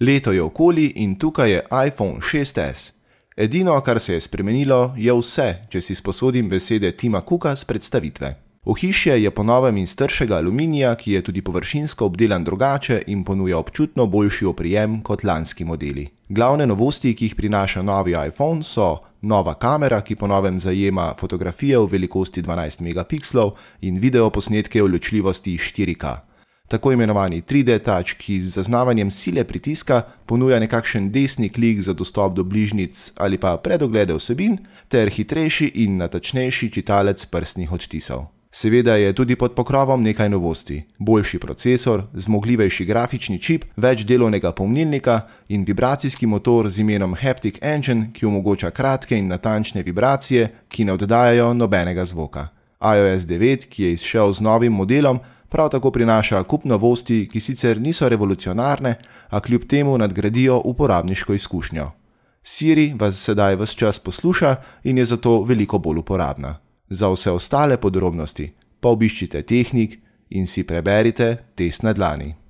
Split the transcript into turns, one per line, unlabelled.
Leto je okoli in tukaj je iPhone 6S. Edino, kar se je spremenilo, je vse, če si sposodim besede Tima Kuka z predstavitve. Ohišje je ponovem iz tršega aluminija, ki je tudi površinsko obdelan drugače in ponuja občutno boljši oprijem kot lanski modeli. Glavne novosti, ki jih prinaša novi iPhone, so nova kamera, ki ponovem zajema fotografije v velikosti 12 megapikslov in videoposnetke v ločljivosti 4K tako imenovani 3D touch, ki z zaznavanjem sile pritiska ponuja nekakšen desni klik za dostop do bližnic ali pa predoglede vsebin, ter hitrejši in natačnejši čitalec prstnih odtisov. Seveda je tudi pod pokrovom nekaj novosti: boljši procesor, zmogljivejši grafični čip, več delovnega pomnilnika in vibracijski motor z imenom Haptic Engine, ki omogoča kratke in natančne vibracije, ki ne oddajajo nobenega zvoka. iOS 9, ki je izšel z novim modelom, prav tako prinaša kup novosti, ki sicer niso revolucionarne, a kljub temu nadgradijo uporabniško izkušnjo. Siri vas sedaj vse čas posluša in je zato veliko bolj uporabna. Za vse ostale podrobnosti pa obiščite tehnik in si preberite test na dlani.